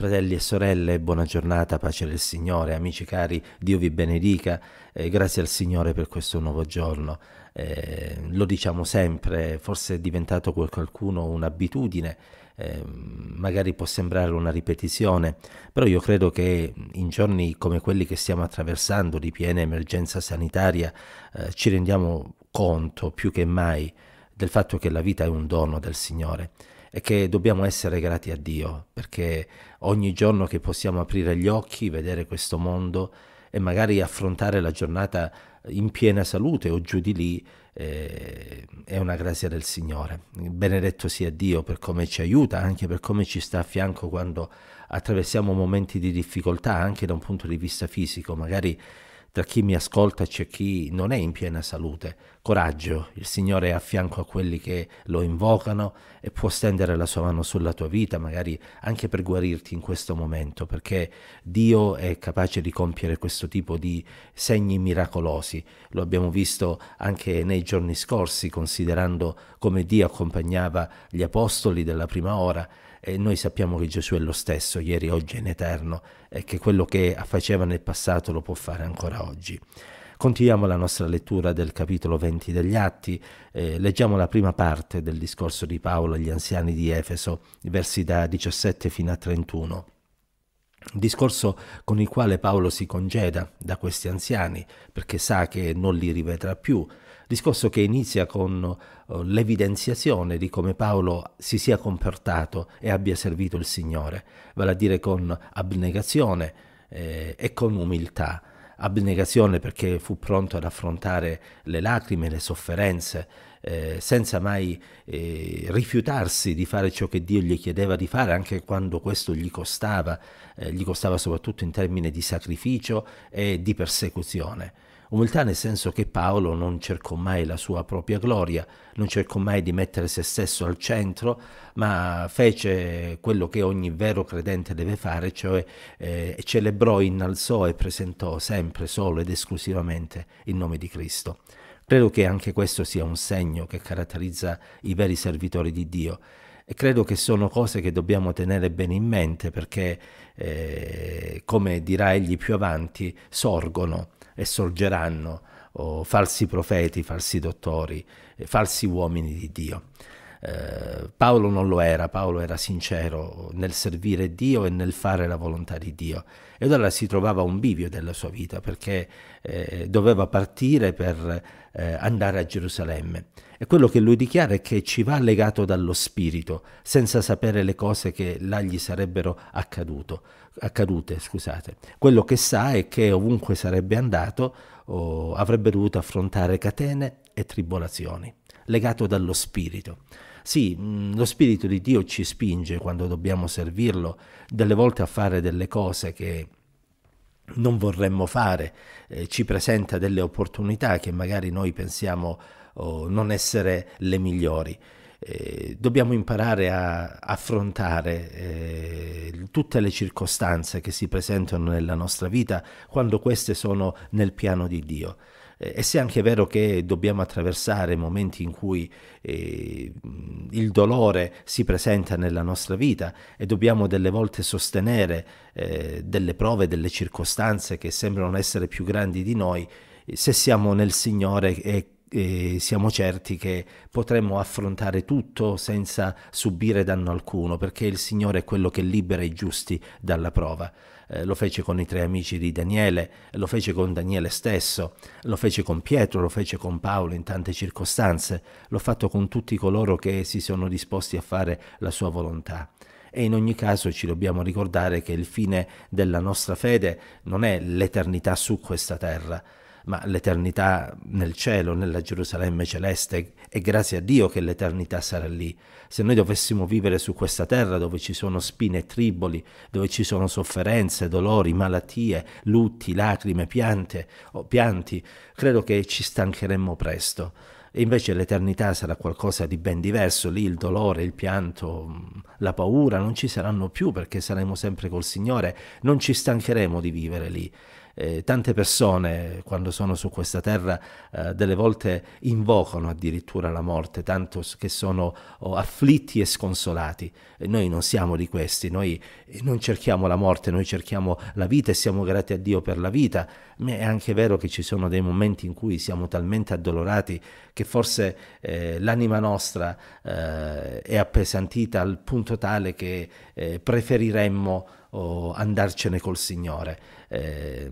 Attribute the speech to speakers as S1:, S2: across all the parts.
S1: Fratelli e sorelle, buona giornata, pace del Signore, amici cari, Dio vi benedica, eh, grazie al Signore per questo nuovo giorno. Eh, lo diciamo sempre, forse è diventato per qualcuno un'abitudine, eh, magari può sembrare una ripetizione, però io credo che in giorni come quelli che stiamo attraversando di piena emergenza sanitaria eh, ci rendiamo conto più che mai del fatto che la vita è un dono del Signore e che dobbiamo essere grati a Dio, perché ogni giorno che possiamo aprire gli occhi, vedere questo mondo e magari affrontare la giornata in piena salute o giù di lì, eh, è una grazia del Signore. Benedetto sia Dio per come ci aiuta, anche per come ci sta a fianco quando attraversiamo momenti di difficoltà, anche da un punto di vista fisico, magari tra chi mi ascolta c'è chi non è in piena salute. Coraggio, il Signore è a fianco a quelli che lo invocano e può stendere la sua mano sulla tua vita, magari anche per guarirti in questo momento, perché Dio è capace di compiere questo tipo di segni miracolosi. Lo abbiamo visto anche nei giorni scorsi, considerando come Dio accompagnava gli apostoli della prima ora e noi sappiamo che Gesù è lo stesso, ieri, oggi e in eterno, e che quello che faceva nel passato lo può fare ancora oggi. Continuiamo la nostra lettura del capitolo 20 degli Atti, eh, leggiamo la prima parte del discorso di Paolo agli anziani di Efeso, versi da 17 fino a 31. Discorso con il quale Paolo si congeda da questi anziani perché sa che non li rivedrà più Discorso che inizia con eh, l'evidenziazione di come Paolo si sia comportato e abbia servito il Signore, vale a dire con abnegazione eh, e con umiltà. Abnegazione perché fu pronto ad affrontare le lacrime, le sofferenze, eh, senza mai eh, rifiutarsi di fare ciò che Dio gli chiedeva di fare, anche quando questo gli costava, eh, gli costava soprattutto in termini di sacrificio e di persecuzione. Umiltà nel senso che Paolo non cercò mai la sua propria gloria, non cercò mai di mettere se stesso al centro, ma fece quello che ogni vero credente deve fare, cioè eh, celebrò, innalzò e presentò sempre, solo ed esclusivamente il nome di Cristo. Credo che anche questo sia un segno che caratterizza i veri servitori di Dio e credo che sono cose che dobbiamo tenere bene in mente perché, eh, come dirà egli più avanti, sorgono e sorgeranno oh, falsi profeti, falsi dottori, eh, falsi uomini di Dio. Eh, Paolo non lo era, Paolo era sincero nel servire Dio e nel fare la volontà di Dio e allora si trovava un bivio della sua vita perché eh, doveva partire per eh, andare a Gerusalemme e quello che lui dichiara è che ci va legato dallo spirito, senza sapere le cose che là gli sarebbero accaduto, accadute. Scusate. Quello che sa è che ovunque sarebbe andato oh, avrebbe dovuto affrontare catene e tribolazioni, legato dallo spirito. Sì, mm, lo Spirito di Dio ci spinge quando dobbiamo servirlo, delle volte a fare delle cose che non vorremmo fare, eh, ci presenta delle opportunità che magari noi pensiamo o non essere le migliori. Eh, dobbiamo imparare a affrontare eh, tutte le circostanze che si presentano nella nostra vita quando queste sono nel piano di Dio. e se è anche vero che dobbiamo attraversare momenti in cui il dolore si presenta nella nostra vita e dobbiamo delle volte sostenere delle prove, delle circostanze che sembrano essere più grandi di noi, se siamo nel Signore e eh, siamo certi che potremo affrontare tutto senza subire danno alcuno, perché il Signore è quello che libera i giusti dalla prova. Eh, lo fece con i tre amici di Daniele, lo fece con Daniele stesso, lo fece con Pietro, lo fece con Paolo in tante circostanze, l'ho fatto con tutti coloro che si sono disposti a fare la sua volontà e in ogni caso ci dobbiamo ricordare che il fine della nostra fede non è l'eternità su questa terra, ma l'eternità nel cielo, nella Gerusalemme celeste, e grazie a Dio che l'eternità sarà lì. Se noi dovessimo vivere su questa terra dove ci sono spine e triboli, dove ci sono sofferenze, dolori, malattie, lutti, lacrime, piante, oh, pianti, credo che ci stancheremmo presto. E invece l'eternità sarà qualcosa di ben diverso, lì il dolore, il pianto, la paura non ci saranno più perché saremo sempre col Signore, non ci stancheremo di vivere lì eh, tante persone quando sono su questa terra eh, delle volte invocano addirittura la morte, tanto che sono oh, afflitti e sconsolati. E noi non siamo di questi, noi eh, non cerchiamo la morte, noi cerchiamo la vita e siamo grati a Dio per la vita, ma è anche vero che ci sono dei momenti in cui siamo talmente addolorati che forse eh, l'anima nostra eh, è appesantita al punto tale che eh, preferiremmo o andarcene col Signore. Eh,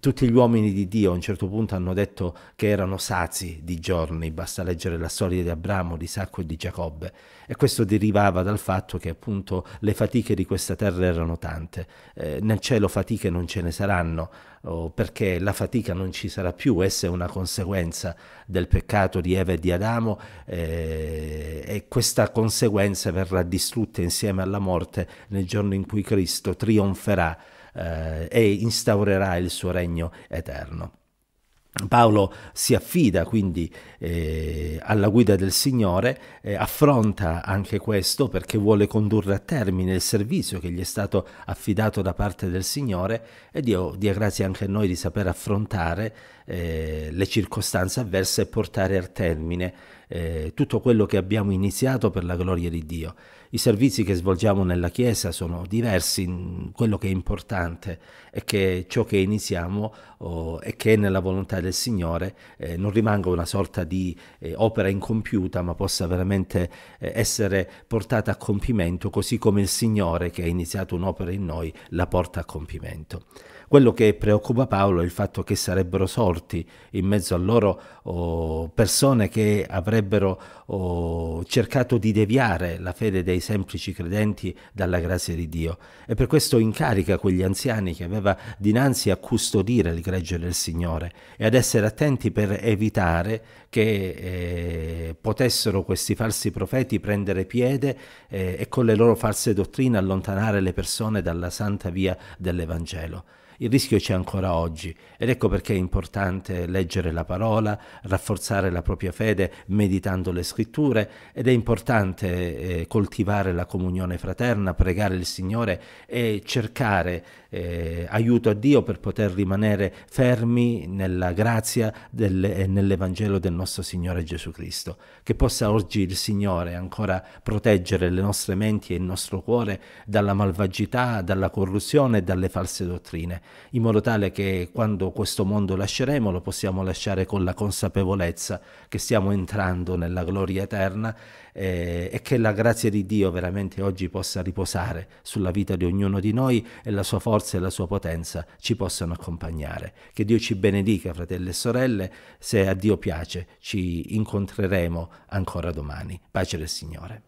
S1: tutti gli uomini di Dio a un certo punto hanno detto che erano sazi di giorni, basta leggere la storia di Abramo, di Isacco e di Giacobbe e questo derivava dal fatto che appunto le fatiche di questa terra erano tante, eh, nel cielo fatiche non ce ne saranno oh, perché la fatica non ci sarà più, essa è una conseguenza del peccato di Eva e di Adamo eh, e questa conseguenza verrà distrutta insieme alla morte nel giorno in cui Cristo trionferà eh, e instaurerà il suo regno eterno. Paolo si affida quindi eh, alla guida del Signore, eh, affronta anche questo perché vuole condurre a termine il servizio che gli è stato affidato da parte del Signore e Dio dia grazia anche a noi di saper affrontare eh, le circostanze avverse e portare a termine eh, tutto quello che abbiamo iniziato per la gloria di Dio. I servizi che svolgiamo nella Chiesa sono diversi, mm, quello che è importante è che ciò che iniziamo oh, e che è nella volontà del Signore eh, non rimanga una sorta di eh, opera incompiuta, ma possa veramente eh, essere portata a compimento, così come il Signore che ha iniziato un'opera in noi la porta a compimento. Quello che preoccupa Paolo è il fatto che sarebbero sorti in mezzo a loro oh, persone che avrebbero oh, cercato di deviare la fede dei semplici credenti dalla grazia di Dio e per questo incarica quegli anziani che aveva dinanzi a custodire il gregge del Signore e ad essere attenti per evitare che eh, potessero questi falsi profeti prendere piede eh, e con le loro false dottrine allontanare le persone dalla santa via dell'Evangelo il rischio c'è ancora oggi ed ecco perché è importante leggere la parola, rafforzare la propria fede meditando le scritture ed è importante eh, coltivare la comunione fraterna, pregare il Signore e cercare eh, aiuto a Dio per poter rimanere fermi nella grazia del, e eh, nell'Evangelo del nostro Signore Gesù Cristo. Che possa oggi il Signore ancora proteggere le nostre menti e il nostro cuore dalla malvagità, dalla corruzione e dalle false dottrine, in modo tale che quando questo mondo lasceremo lo possiamo lasciare con la consapevolezza che stiamo entrando nella gloria eterna eh, e che la grazia di Dio veramente oggi possa riposare sulla vita di ognuno di noi e la sua forza forza e la sua potenza ci possano accompagnare. Che Dio ci benedica, fratelli e sorelle, se a Dio piace ci incontreremo ancora domani. Pace del Signore.